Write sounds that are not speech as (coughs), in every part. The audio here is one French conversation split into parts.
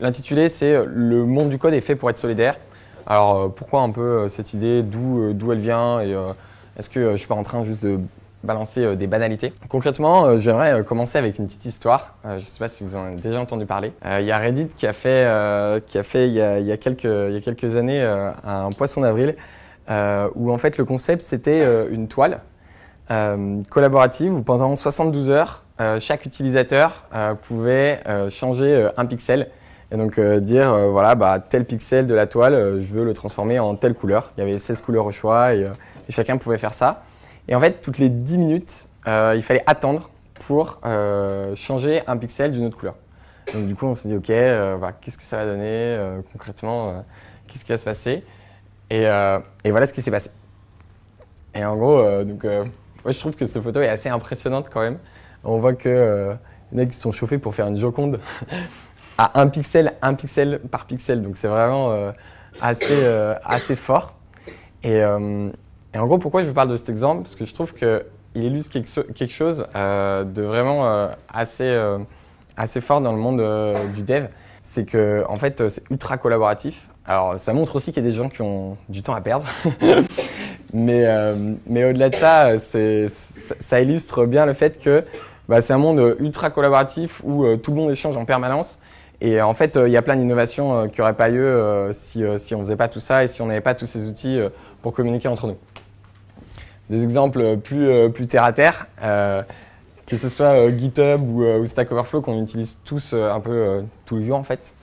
L'intitulé, c'est euh, Le monde du code est fait pour être solidaire. Alors euh, pourquoi un peu euh, cette idée, d'où elle vient et est-ce que je suis pas en train juste de balancer des banalités Concrètement, j'aimerais commencer avec une petite histoire. je ne sais pas si vous en avez déjà entendu parler. Il y a Reddit qui a fait, qui a fait il, y a, il y a quelques, il y a quelques années un poisson d'avril où en fait le concept c'était une toile collaborative où pendant 72 heures chaque utilisateur pouvait changer un pixel et donc euh, dire, euh, voilà, bah, tel pixel de la toile, euh, je veux le transformer en telle couleur. Il y avait 16 couleurs au choix et, chacun pouvait faire ça. Et en fait, toutes les 10 minutes, il fallait attendre pour changer un pixel d'une autre couleur. Donc du coup, on s'est dit, OK, bah, qu'est-ce que ça va donner concrètement Qu'est-ce qui va se passer et, voilà ce qui s'est passé. Et en gros, moi, je trouve que cette photo est assez impressionnante quand même. On voit que... les y qui sont chauffés pour faire une Joconde. (laughs) à un pixel, un pixel par pixel. Donc c'est vraiment euh, assez, euh, assez fort. Euh, et, en gros, pourquoi je vous parle de cet exemple Parce que je trouve qu'il illustre quelque, chose de vraiment assez, assez fort dans le monde du dev. C'est que en fait, c'est ultra collaboratif. Alors ça montre aussi qu'il y a des gens qui ont du temps à perdre. (laughs) mais, mais au-delà de ça, ça, ça illustre bien le fait que bah, c'est un monde ultra collaboratif où tout le monde échange en permanence. Et euh, en fait, euh, il y a plein d'innovations euh, qui n'auraient pas lieu si, on ne faisait pas tout ça et si on n'avait pas tous ces outils pour communiquer entre nous. Des exemples plus, terre à terre, que ce soit GitHub ou, ou Stack Overflow, qu'on utilise tous un peu tout le jour en fait.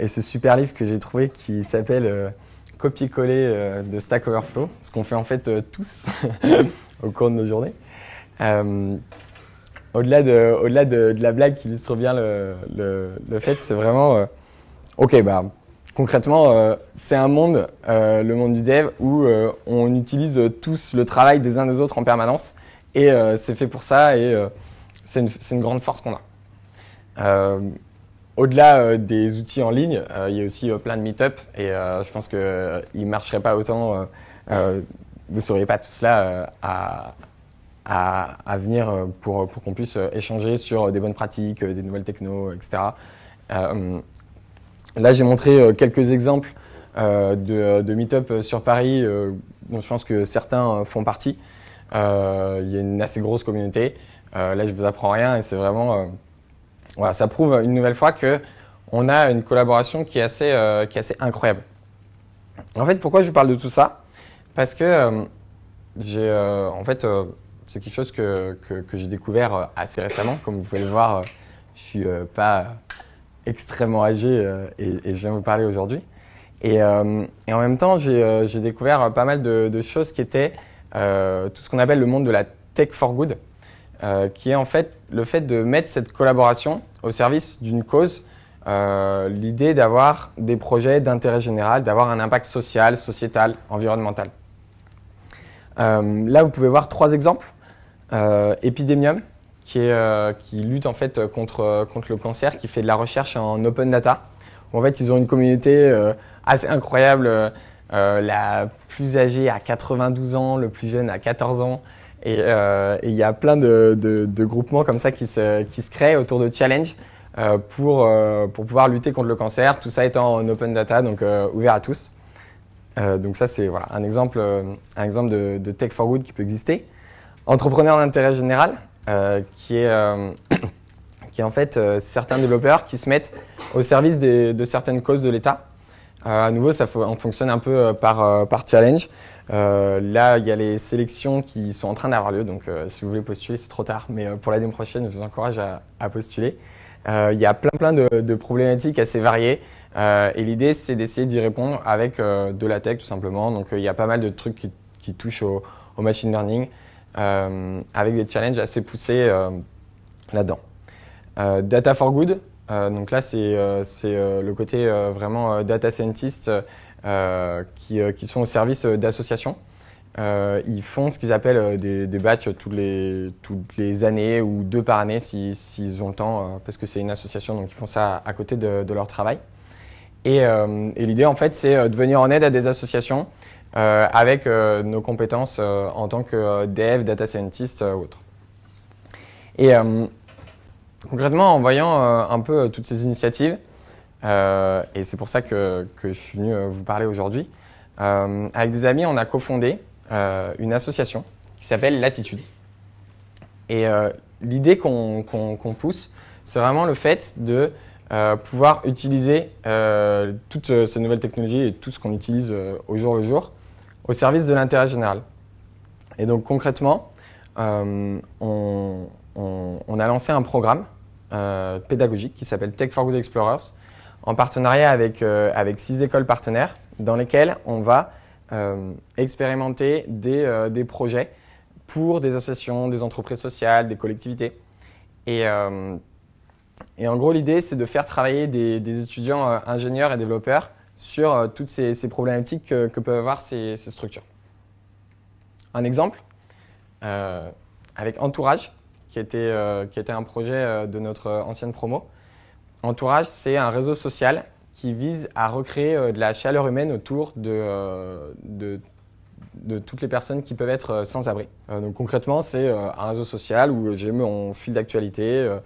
et ce super livre que j'ai trouvé qui s'appelle copier-coller de Stack Overflow, ce qu'on fait en fait tous (laughs) au cours de nos journées au-delà de, au de, la blague qui illustre bien le, fait, c'est vraiment, euh, ok, bah, concrètement, euh, c'est un monde, euh, le monde du dev, où on utilise tous le travail des uns des autres en permanence, et c'est fait pour ça, et c'est une, grande force qu'on a. au-delà des outils en ligne, il y a aussi plein de meet-up, et je pense que ne marcheraient pas autant, vous ne seriez pas tous là à à, venir euh, pour, pour qu'on puisse euh, échanger sur euh, des bonnes pratiques, des nouvelles technos, etc. là, j'ai montré quelques exemples de, de meet-up sur Paris dont je pense que certains font partie. Il y a une assez grosse communauté. là, je vous apprends rien et c'est vraiment. voilà, ça prouve une nouvelle fois que on a une collaboration qui est assez, qui est assez incroyable. En fait, pourquoi je parle de tout ça Parce que j'ai, en fait, c'est quelque chose que, que, j'ai découvert euh, assez récemment. Comme vous pouvez le voir, euh, je ne suis euh, pas extrêmement âgé et, je viens vous parler aujourd'hui. Et, et, en même temps, j'ai découvert pas mal de, choses qui étaient tout ce qu'on appelle le monde de la tech for good, qui est en fait le fait de mettre cette collaboration au service d'une cause, l'idée d'avoir des projets d'intérêt général, d'avoir un impact social, sociétal, environnemental. là, vous pouvez voir trois exemples. Euh, Epidemium, qui, est, euh, qui, lutte en fait contre, contre le cancer, qui fait de la recherche en open data. en fait, ils ont une communauté euh, assez incroyable. la plus âgée à 92 ans, le plus jeune à 14 ans. Et il y a plein de, groupements comme ça qui se, créent autour de challenges pour, pour pouvoir lutter contre le cancer, tout ça étant en open data, donc ouvert à tous. donc ça, c'est voilà, un exemple, un exemple de, de, Tech for Good qui peut exister. Entrepreneur d'intérêt général, euh, qui, est, euh, (coughs) qui en fait euh, certains développeurs qui se mettent au service de certaines causes de l'État. à nouveau, ça on fonctionne un peu par, par challenge. là, il y a les sélections qui sont en train d'avoir lieu, donc si vous voulez postuler, c'est trop tard. Mais pour l'année prochaine, je vous encourage à, postuler. Il y a plein plein de, problématiques assez variées. et l'idée, c'est d'essayer d'y répondre avec de la tech, tout simplement. Donc, il y a pas mal de trucs qui, touchent au, machine learning, euh, avec des challenges assez poussés euh, là-dedans. Euh, data for Good, donc là c'est le côté vraiment data scientist qui, qui, sont au service d'associations. ils font ce qu'ils appellent des, des batchs toutes les, toutes les, années ou deux par année s'ils ont le temps, parce que c'est une association, donc ils font ça à, côté de, leur travail. Et, et l'idée, en fait, c'est de venir en aide à des associations euh, avec euh, nos compétences euh, en tant que dev, data scientist ou autre. Et concrètement, en voyant un peu toutes ces initiatives, et c'est pour ça que, je suis venu vous parler aujourd'hui, avec des amis, on a cofondé une association qui s'appelle Latitude. Et l'idée qu'on pousse, c'est vraiment le fait de pouvoir utiliser toutes ces nouvelles technologies et tout ce qu'on utilise au jour le jour au service de l'intérêt général. Et donc concrètement, euh, on, a lancé un programme euh, pédagogique qui s'appelle Tech for Good Explorers, en partenariat avec, euh, six écoles partenaires, dans lesquelles on va expérimenter des, projets pour des associations, des entreprises sociales, des collectivités. Et, en gros, l'idée, c'est de faire travailler des étudiants ingénieurs et développeurs sur euh, toutes ces, problématiques que, peuvent avoir ces, structures. Un exemple, euh, avec Entourage, qui était, euh, qui était un projet de notre ancienne promo. Entourage, c'est un réseau social qui vise à recréer de la chaleur humaine autour de, de toutes les personnes qui peuvent être sans abri. donc concrètement, c'est un réseau social où j'ai mon fil d'actualité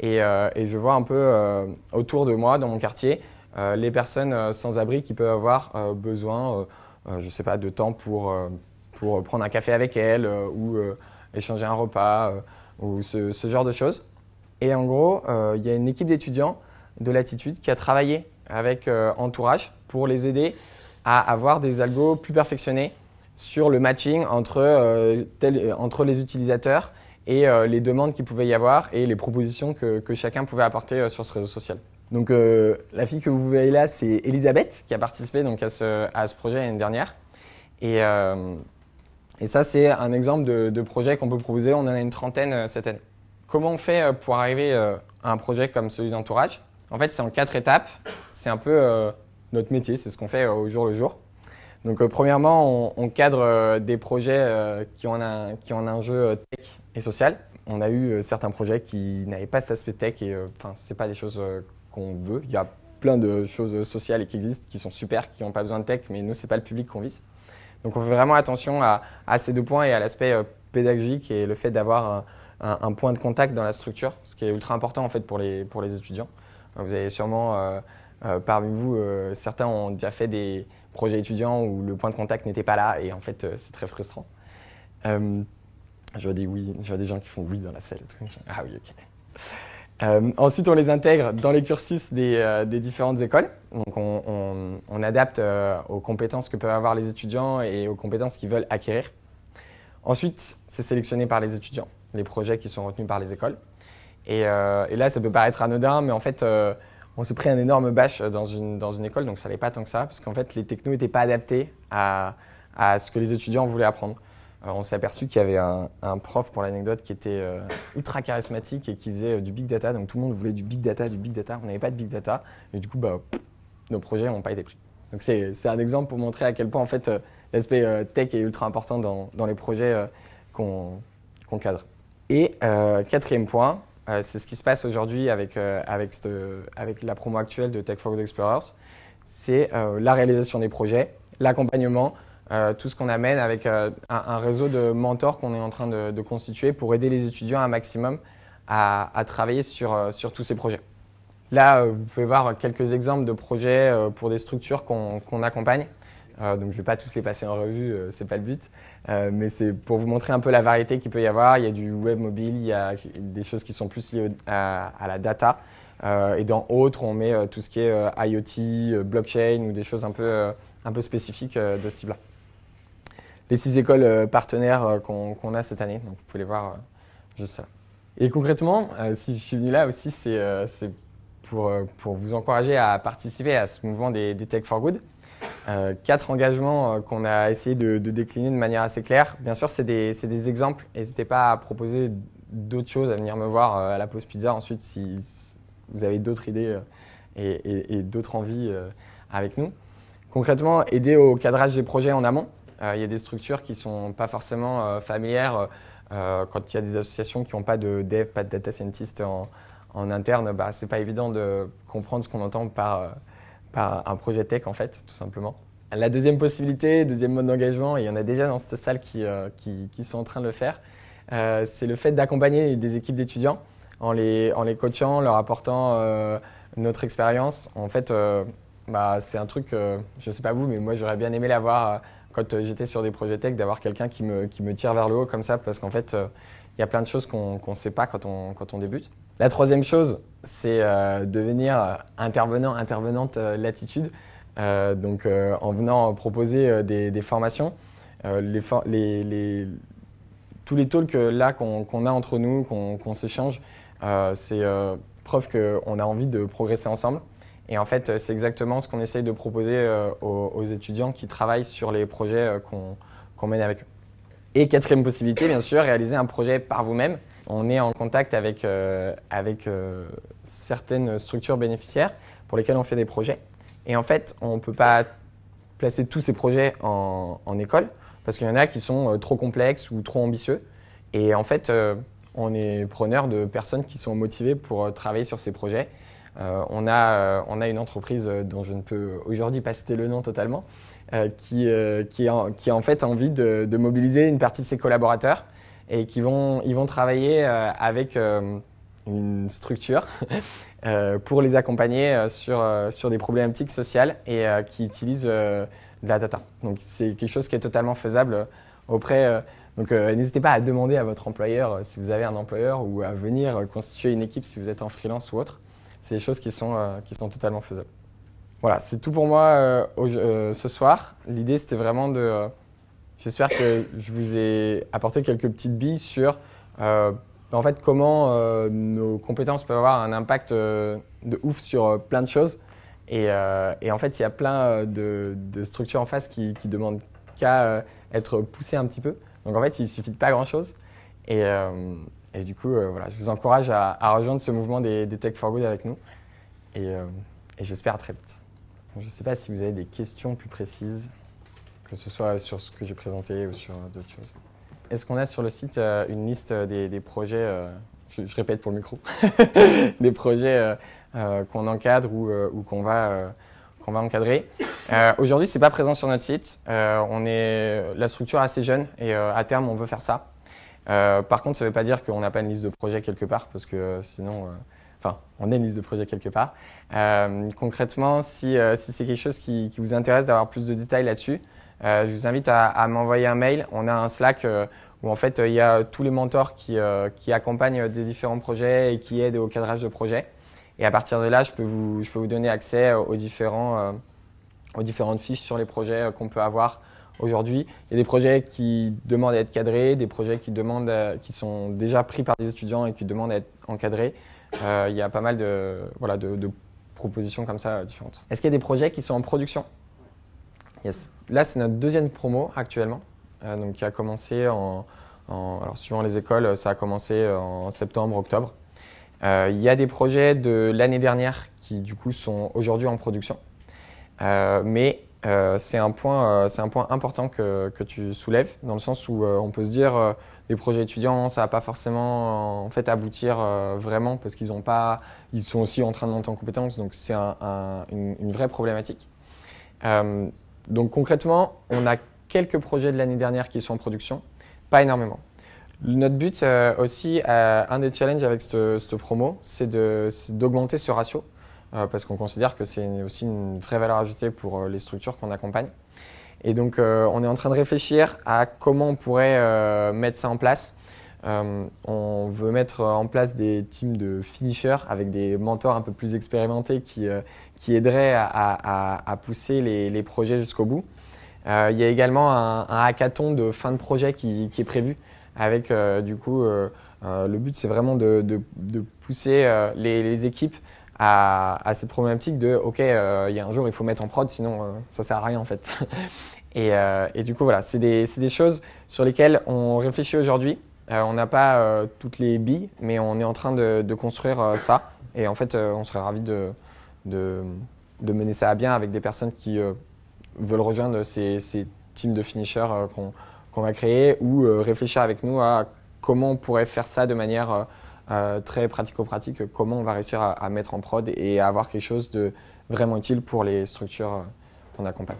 et, je vois un peu autour de moi, dans mon quartier, euh, les personnes euh, sans abri qui peuvent avoir euh, besoin, je ne sais pas, de temps pour, prendre un café avec elles ou échanger un repas ou ce, genre de choses. Et en gros, il y a une équipe d'étudiants de Latitude qui a travaillé avec Entourage pour les aider à avoir des algos plus perfectionnés sur le matching entre, les utilisateurs et les demandes qu'il pouvait y avoir et les propositions que, chacun pouvait apporter sur ce réseau social. Donc euh, la fille que vous voyez là, c'est Elisabeth qui a participé donc, à, ce, à ce projet l'année dernière. Et, euh, et ça, c'est un exemple de, de projet qu'on peut proposer. On en a une trentaine euh, cette année. Comment on fait pour arriver à un projet comme celui d'entourage En fait, c'est en quatre étapes. C'est un peu notre métier, c'est ce qu'on fait au jour le jour. Donc premièrement, on, on cadre des projets qui, ont un, qui ont un enjeu tech et social. On a eu certains projets qui n'avaient pas cet aspect tech et enfin, c'est pas des choses qu'on veut. Il y a plein de choses sociales qui existent, qui sont super, qui n'ont pas besoin de tech, mais nous, ce n'est pas le public qu'on vise. Donc on fait vraiment attention à, ces deux points et à l'aspect euh, pédagogique et le fait d'avoir un, point de contact dans la structure, ce qui est ultra important en fait pour les, pour les étudiants. Euh, vous avez sûrement euh, parmi vous, certains ont déjà fait des projets étudiants où le point de contact n'était pas là et en fait c'est très frustrant. je vois des oui, je vois des gens qui font oui dans la salle. Ah oui, ok. Euh, ensuite, on les intègre dans les cursus des, euh, différentes écoles. Donc, on, adapte euh, aux compétences que peuvent avoir les étudiants et aux compétences qu'ils veulent acquérir. Ensuite, c'est sélectionné par les étudiants, les projets qui sont retenus par les écoles. Et, là, ça peut paraître anodin, mais en fait, on s'est pris un énorme bâche dans une, école, donc ça n'allait pas tant que ça, parce qu'en fait, les technos n'étaient pas adaptés à ce que les étudiants voulaient apprendre. Euh, on s'est aperçu qu'il y avait un, prof, pour l'anecdote, qui était euh, ultra charismatique et qui faisait euh, du big data. Donc tout le monde voulait du big data, du big data. On n'avait pas de big data. Et du coup, bah, nos projets n'ont pas été pris. Donc c'est un exemple pour montrer à quel point en fait l'aspect tech est ultra important dans, les projets qu'on cadre. Et quatrième point, c'est ce qui se passe aujourd'hui avec, la promo actuelle de Tech for Explorers. C'est la réalisation des projets, l'accompagnement, euh, tout ce qu'on amène avec euh, un, réseau de mentors qu'on est en train de, constituer pour aider les étudiants un maximum à, travailler euh, sur, tous ces projets. Là, vous pouvez voir quelques exemples de projets pour des structures qu'on accompagne. donc je ne vais pas tous les passer en revue, ce c'est pas le but. mais c'est pour vous montrer un peu la variété qu'il peut y avoir. Il y a du web mobile, il y a des choses qui sont plus liées à, la data. et dans autres, on met tout ce qui est IoT, blockchain ou des choses un peu, un peu spécifiques de ce type-là les six écoles euh, partenaires euh, qu'on a cette année. Donc vous pouvez les voir euh, juste là. Et concrètement, si je suis venu là aussi, c'est pour, pour, vous encourager à participer à ce mouvement des, Tech for Good. quatre engagements qu'on a essayé de, décliner de manière assez claire. Bien sûr, c'est des, des, exemples. N'hésitez pas à proposer d'autres choses, à venir me voir à la pause pizza ensuite si, vous avez d'autres idées et d'autres envies avec nous. Concrètement, aider au cadrage des projets en amont. Euh, il y a des structures qui ne sont pas forcément euh, familières. Euh, quand il y a des associations qui n'ont pas de dev, pas de data scientist en, en interne, bah, ce n'est pas évident de comprendre ce qu'on entend par, par un projet tech, en fait, tout simplement. La deuxième possibilité, deuxième mode d'engagement, il y en a déjà dans cette salle qui, qui, qui sont en train de le faire, c'est le fait d'accompagner des équipes d'étudiants en les, en les coachant, leur apportant notre expérience. En fait, bah, c'est un truc, je ne sais pas vous, mais moi j'aurais bien aimé l'avoir quand euh, j'étais sur des projets tech, d'avoir quelqu'un qui me, qui me, tire vers le haut comme ça, parce qu'en fait, euh, il y a plein de choses qu'on ne sait pas quand on, quand on débute. La troisième chose, c'est euh, devenir intervenant, intervenante latitude. donc, en venant proposer des, formations, les les, tous les talks là qu'on a entre nous, qu'on s'échange, c'est preuve qu'on a envie de progresser ensemble. Et en fait, c'est exactement ce qu'on essaye de proposer euh, aux, étudiants qui travaillent sur les projets euh, qu'on mène avec eux. Et quatrième possibilité, bien sûr, réaliser un projet par vous-même. On est en contact avec, euh, certaines structures bénéficiaires pour lesquelles on fait des projets. Et en fait, on ne peut pas placer tous ces projets en, école parce qu'il y en a qui sont trop complexes ou trop ambitieux. Et en fait, on est preneur de personnes qui sont motivées pour travailler sur ces projets euh, euh, on, a, une entreprise euh, dont je ne peux aujourd'hui pas citer le nom totalement, qui, a en, fait envie de, mobiliser une partie de ses collaborateurs et qui vont, ils vont travailler avec une structure (laughs) pour les accompagner sur, sur des problématiques sociales et qui utilisent de la data. Donc c'est quelque chose qui est totalement faisable auprès. donc n'hésitez pas à demander à votre employeur si vous avez un employeur ou à venir constituer une équipe si vous êtes en freelance ou autre c'est des choses qui sont, euh, qui sont totalement faisables. Voilà, c'est tout pour moi euh, euh, ce soir. L'idée, c'était vraiment de... J'espère que je vous ai apporté quelques petites billes sur en fait, comment nos compétences peuvent avoir un impact de ouf sur plein de choses. Et, et en fait, il y a plein de, de, structures en face qui, qui demandent qu'à être poussées un petit peu. Donc en fait, il suffit de pas grand-chose. Et, et du coup, euh, voilà, je vous encourage à, rejoindre ce mouvement des, Tech for Good avec nous. Et, euh, et j'espère très vite. Je ne sais pas si vous avez des questions plus précises, que ce soit sur ce que j'ai présenté ou sur d'autres choses. Est-ce qu'on a sur le site euh, une liste des, projets je, répète pour le micro, (laughs) des projets qu'on encadre ou, qu'on va, va encadrer. Aujourd'hui, ce n'est pas présent sur notre site. on est la structure assez jeune et à terme, on veut faire ça. Euh, par contre, ça ne veut pas dire qu'on n'a pas une liste de projets quelque part, parce que euh, sinon, euh, enfin, on a une liste de projets quelque part. concrètement, si, c'est quelque chose qui, vous intéresse d'avoir plus de détails là-dessus, je vous invite à, m'envoyer un mail. On a un Slack où en fait, il y a tous les mentors qui, accompagnent des différents projets et qui aident au cadrage de projets. Et à partir de là, je peux vous, donner accès aux différentes fiches sur les projets qu'on peut avoir aujourd'hui. Il y a des projets qui demandent à être cadrés, des projets qui, demandent euh, qui sont déjà pris par des étudiants et qui demandent à être encadrés. Euh, il y a pas mal de, voilà, de, propositions comme ça euh, différentes. Est-ce qu'il y a des projets qui sont en production Yes. Là, c'est notre deuxième promo actuellement, donc qui a commencé en, en, Alors, suivant les écoles, ça a commencé en septembre, octobre. il y a des projets de l'année dernière qui, du coup, sont aujourd'hui en production. mais euh, c'est un, euh, un, point important que, tu soulèves, dans le sens où euh, on peut se dire les projets étudiants, ça va pas forcément en fait aboutir vraiment parce qu'ils ils sont aussi en train de monter en compétences, donc c'est une, vraie problématique. donc concrètement, on a quelques projets de l'année dernière qui sont en production, pas énormément. Notre but aussi, un des challenges avec cette promo, c'est d'augmenter ce ratio euh, parce qu'on considère que c'est aussi une vraie valeur ajoutée pour euh, les structures qu'on accompagne. Et donc, euh, on est en train de réfléchir à comment on pourrait mettre ça en place. on veut mettre en place des teams de finishers avec des mentors un peu plus expérimentés qui, qui aideraient à, pousser les, projets jusqu'au bout. il y a également un, hackathon de fin de projet qui, est prévu avec du coup le but c'est vraiment de, pousser les, équipes à, cette problématique de OK, euh, il y a un jour, il faut mettre en prod, sinon euh, ça sert à rien en fait. (laughs) et, euh, et, du coup, voilà, c'est des, des, choses sur lesquelles on réfléchit aujourd'hui. on n'a pas toutes les billes, mais on est en train de, de construire ça. Et en fait, on serait ravis de, de, mener ça à bien avec des personnes qui veulent rejoindre ces, ces teams de finishers qu'on qu va créer ou réfléchir avec nous à comment on pourrait faire ça de manière euh, très pratico-pratique comment on va réussir à, mettre en prod et à avoir quelque chose de vraiment utile pour les structures euh, qu'on accompagne.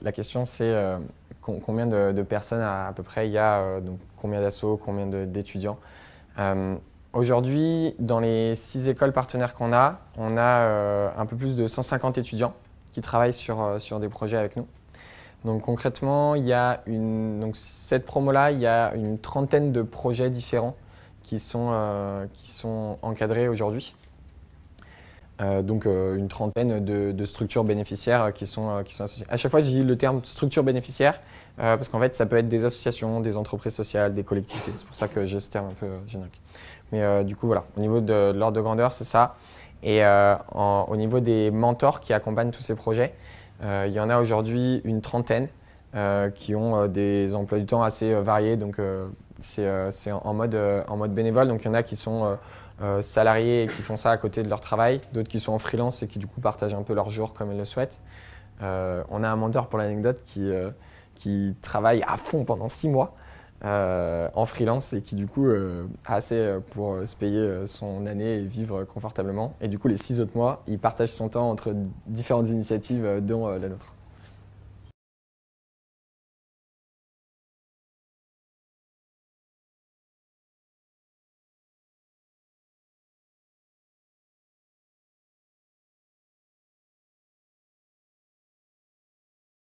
La question c'est euh, combien de, personnes à, peu près il y a, donc combien d'assauts, combien d'étudiants. Aujourd'hui, dans les six écoles partenaires qu'on a, on a un peu plus de 150 étudiants qui travaillent sur, sur des projets avec nous. Donc concrètement, il y a une, donc cette promo-là, il y a une trentaine de projets différents qui sont, euh, qui sont encadrés aujourd'hui. Euh, donc euh, une trentaine de, structures bénéficiaires qui sont, qui sont associées. À chaque fois, j'ai le terme structure bénéficiaire parce qu'en fait, ça peut être des associations, des entreprises sociales, des collectivités. C'est pour ça que j'ai ce terme un peu générique. Mais du coup, voilà, au niveau de, l'ordre de grandeur, c'est ça. Et au niveau des mentors qui accompagnent tous ces projets, il y en a aujourd'hui une trentaine qui ont des emplois du temps assez variés, donc euh, c'est en, mode, euh, en mode bénévole. Donc il y en a qui sont euh, salariés et qui font ça à côté de leur travail, d'autres qui sont en freelance et qui du coup partagent un peu leurs jours comme ils le souhaitent. on a un menteur, pour l'anecdote qui, qui travaille à fond pendant six mois. en freelance et qui du coup a assez pour se payer son année et vivre confortablement. Et du coup, les six autres mois, il partage son temps entre différentes initiatives, dont la nôtre.